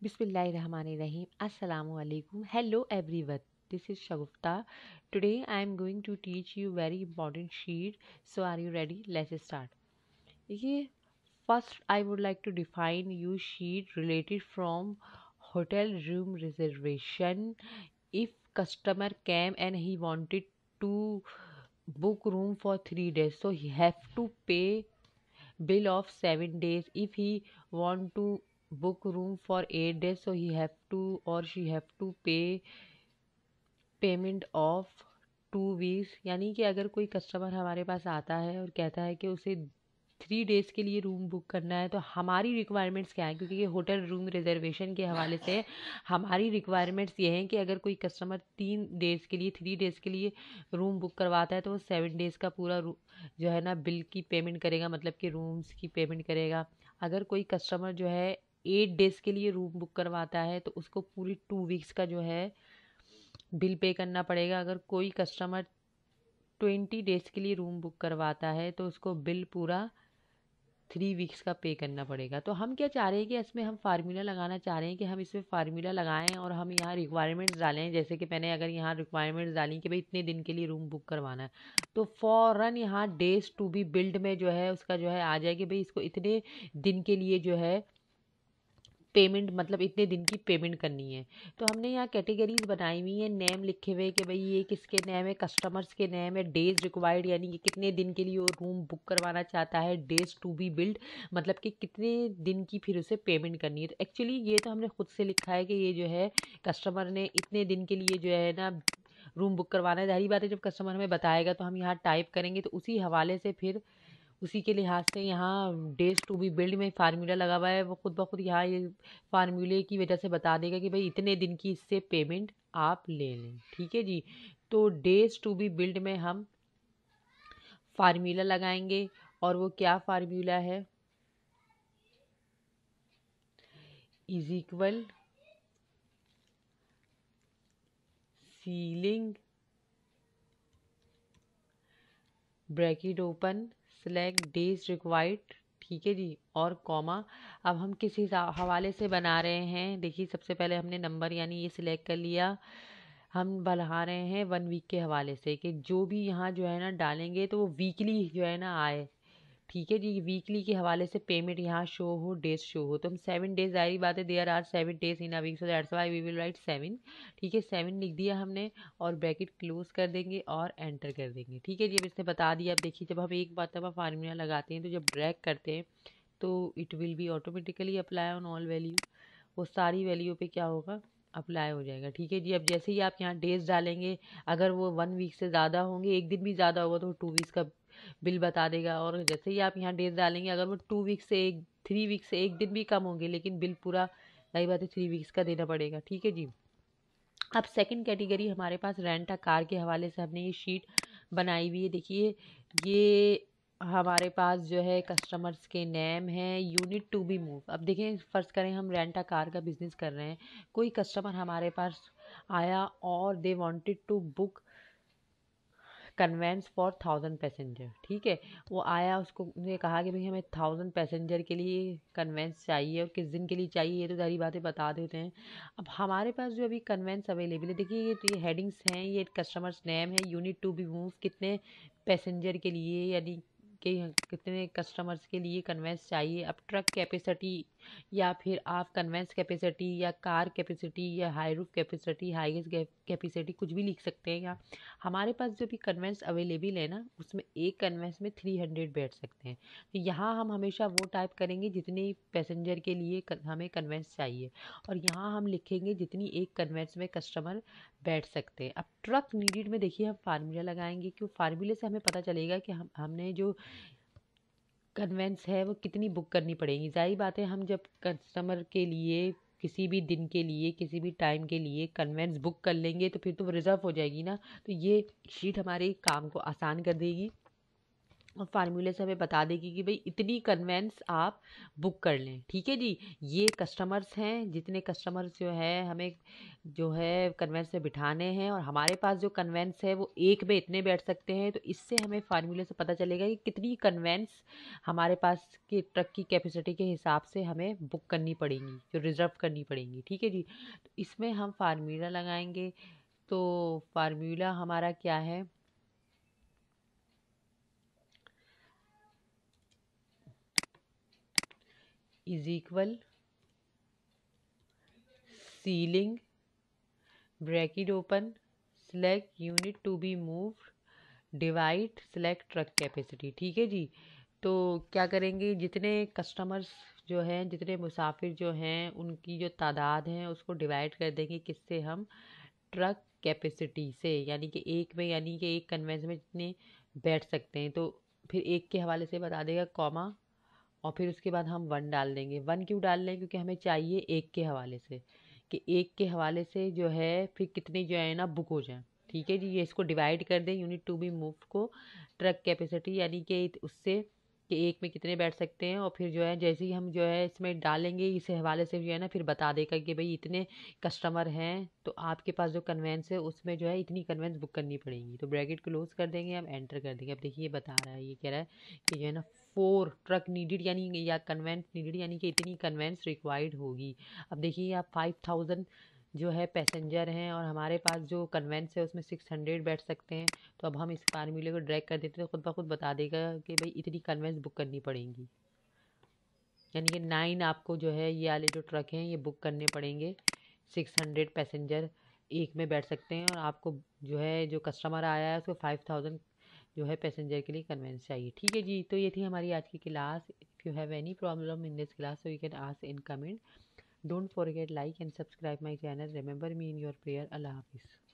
Rahim. Assalamu alaikum. Hello everyone. This is Shagufta. Today I am going to teach you very important sheet. So are you ready? Let's start. First I would like to define you sheet related from hotel room reservation. If customer came and he wanted to book room for 3 days so he have to pay bill of 7 days if he want to book room for 8 days so he have to or she have to pay payment of two weeks यानी कि अगर कोई customer हमारे पास आता है और कहता है कि उसे थ्री डेज़ के लिए रूम बुक करना है तो हमारी रिक्वायरमेंट्स क्या है क्योंकि ये होटल रूम रिजर्वेशन के हवाले से हमारी रिक्वायरमेंट्स ये हैं कि अगर कोई कस्टमर तीन डेज़ के लिए थ्री डेज़ के लिए रूम बुक करवाता है तो वो सेवन डेज़ का पूरा जो है ना बिल की पेमेंट करेगा मतलब कि रूम्स की पेमेंट करेगा अगर कोई कस्टमर जो है एट डेज़ के लिए रूम बुक करवाता है तो उसको पूरी टू वीक्स का जो है बिल पे करना पड़ेगा अगर कोई कस्टमर ट्वेंटी डेज़ के लिए रूम बुक करवाता है तो उसको बिल पूरा थ्री वीक्स का पे करना पड़ेगा तो हम क्या चाह रहे हैं कि इसमें हम फार्मूला लगाना चाह रहे हैं कि हम इसमें फार्मूला लगाएं और हम यहाँ रिक्वायरमेंट्स डालें जैसे कि मैंने अगर यहाँ रिक्वायरमेंट्स डाली कि भाई इतने दिन के लिए रूम बुक करवाना है तो फ़ौर यहाँ डेज टू बी बिल्ड में जो है उसका जो है आ जाए कि भाई इसको इतने दिन के लिए जो है पेमेंट मतलब इतने दिन की पेमेंट करनी है तो हमने यहाँ कैटेगरीज बनाई हुई हैं नेम लिखे हुए कि भाई ये किसके नेम है कस्टमर्स के नेम है डेज रिक्वायर्ड यानी कि कितने दिन के लिए वो रूम बुक करवाना चाहता है डेज टू बी बिल्ड मतलब कि कितने दिन की फिर उसे पेमेंट करनी है तो एक्चुअली ये तो हमने खुद से लिखा है कि ये जो है कस्टमर ने इतने दिन के लिए जो है ना रूम बुक करवाना है जहरी बात है जब कस्टमर हमें बताएगा तो हम यहाँ टाइप करेंगे तो उसी हवाले से फिर उसी के लिहाज से यहाँ डेज टू बी बिल्ड में फार्मूला लगा हुआ है वो खुद ब खुद यहाँ ये फार्मूले की वजह से बता देगा कि भाई इतने दिन की इससे पेमेंट आप ले लें ठीक है जी तो डेज टू बी बिल्ड में हम फार्मूला लगाएंगे और वो क्या फार्मूला है is equal ceiling bracket open select days required ठीक है जी और कॉमा अब हम किस हवाले से बना रहे हैं देखिए सबसे पहले हमने नंबर यानी ये सिलेक्ट कर लिया हम बना रहे हैं वन वीक के हवाले से कि जो भी यहाँ जो है ना डालेंगे तो वो वीकली जो है ना आए ठीक है जी वीकली के हवाले से पेमेंट यहाँ शो हो डेज शो हो तो हम सेवन डेज जाहिर बात है there are seven days in a week so that's why we will write seven ठीक है सेवन लिख दिया हमने और ब्रैकेट क्लोज कर देंगे और एंटर कर देंगे ठीक है जी अब इसने बता दिया अब देखिए जब हम एक तब फार्मूला लगाते हैं तो जब ब्रैक करते हैं तो it will be automatically apply on all value वो सारी वैल्यू पर क्या होगा अप्लाई हो जाएगा ठीक है जी अब जैसे ही आप यहाँ डेज डालेंगे अगर वो वन वीक से ज़्यादा होंगे एक दिन भी ज़्यादा होगा तो टू वीक्स का बिल बता देगा और जैसे ही आप यहाँ डेट डालेंगे अगर वो टू वीक से एक थ्री वीक से एक दिन भी कम होंगे लेकिन बिल पूरा रही बात है थ्री वीक्स का देना पड़ेगा ठीक है जी अब सेकंड कैटेगरी हमारे पास रेंट आ कार के हवाले से हमने ये शीट बनाई हुई है देखिए ये हमारे पास जो है कस्टमर्स के नेम हैं यूनिट टू बी मूव अब देखें फ़र्ज़ करें हम रेंट आ कार का बिज़नेस कर रहे हैं कोई कस्टमर हमारे पास आया और they wanted to book conveyance for thousand passenger ठीक है वो आया उसको ने कहा कि भाई हमें थाउजेंड पैसेंजर के लिए कन्वेंस चाहिए और किस दिन के लिए चाहिए ये तो सारी बातें बता देते हैं अब हमारे पास जो अभी कन्वेंस अवेलेबल है देखिए ये तो ये हेडिंग्स हैं ये कस्टमर्स नेम है यूनिट टू बी मूव कितने पैसेंजर के लिए यानी के कितने कस्टमर्स के लिए कन्वेंस चाहिए अब ट्रक कैपेसिटी या फिर आप कन्वेंस कैपेसिटी या कार कैपेसिटी या high roof capacity highest capacity कुछ भी लिख सकते हैं या हमारे पास जो भी कन्वेंस अवेलेबल है ना उसमें एक कन्वेंस में थ्री हंड्रेड बैठ सकते हैं तो यहाँ हम हमेशा वो टाइप करेंगे जितने पैसेंजर के लिए हमें कन्वेंस चाहिए और यहाँ हम लिखेंगे जितनी एक कन्वेंस में कस्टमर बैठ सकते हैं अब ट्रक नीडेड में देखिए हम फार्मूला लगाएंगे क्यों फार्मूले से हमें पता चलेगा कि हम हमने जो कन्वेंस है वो कितनी बुक करनी पड़ेगी जारी बात है हम जब कस्टमर के लिए किसी भी दिन के लिए किसी भी टाइम के लिए कन्वेंस बुक कर लेंगे तो फिर तो वो रिज़र्व हो जाएगी ना तो ये शीट हमारे काम को आसान कर देगी फार्मूले से हमें बता देगी कि भाई इतनी कन्वेंस आप बुक कर लें ठीक है जी ये कस्टमर्स हैं जितने कस्टमर्स जो है हमें जो है कन्वेंस में बिठाने हैं और हमारे पास जो कन्वेंस है वो एक में इतने बैठ सकते हैं तो इससे हमें फार्मूले से पता चलेगा कि कितनी कन्वेंस हमारे पास के ट्रक की कैपेसिटी के हिसाब से हमें बुक करनी पड़ेगी जो रिज़र्व करनी पड़ेगी ठीक है जी तो इसमें हम फार्मूला लगाएंगे तो फार्मूला हमारा क्या है is equal ceiling bracket open select unit to be move divide select truck capacity ठीक है जी तो क्या करेंगे जितने कस्टमर्स जो हैं जितने मुसाफिर जो हैं उनकी जो तादाद है उसको डिवाइड कर देंगे किससे हम ट्रक कैपेसिटी से यानी कि एक में यानी कि एक कन्वेंस में जितने बैठ सकते हैं तो फिर एक के हवाले से बता देगा कॉमा और फिर उसके बाद हम वन डाल देंगे वन क्यों डाल लें क्योंकि हमें चाहिए एक के हवाले से कि एक के हवाले से जो है फिर कितने जो है ना बुक हो जाए ठीक है जी ये इसको डिवाइड कर दें यूनिट टू बी मूव को ट्रक कैपेसिटी यानी कि उससे कि एक में कितने बैठ सकते हैं और फिर जो है जैसे ही हम जो है इसमें डालेंगे इस हवाले से जो है ना फिर बता देगा कि भाई इतने कस्टमर हैं तो आपके पास जो कन्वेंस है उसमें जो है इतनी कन्वेंस बुक करनी पड़ेगी तो ब्रैकेट क्लोज कर देंगे हम एंटर कर देंगे अब देखिए ये बता रहा है ये कह रहा है कि जो है ना फोर ट्रक नीडेड यानी या कन्वेंस नीडेड यानी कि इतनी कन्वेंस रिक्वायर्ड होगी अब देखिए आप फाइव थाउजेंड जो है पैसेंजर हैं और हमारे पास जो कन्वेंस है उसमें सिक्स हंड्रेड बैठ सकते हैं तो अब हम इस फार्मूले को ड्रैग कर देते हैं तो खुद ब खुद बता देगा कि भाई इतनी कन्वेंस बुक करनी पड़ेंगी यानी कि नाइन आपको जो है ये वाले जो ट्रक हैं ये बुक करने पड़ेंगे सिक्स हंड्रेड पैसेंजर एक में बैठ सकते हैं और आपको जो है जो कस्टमर आया है उसको फाइव थाउजेंड जो है पैसेंजर के लिए कन्वेंस चाहिए ठीक है जी तो ये थी हमारी आज की class if you have any problem in this class so you can ask in comment don't forget like and subscribe my channel remember me in your prayer अल्लाह हाफिज़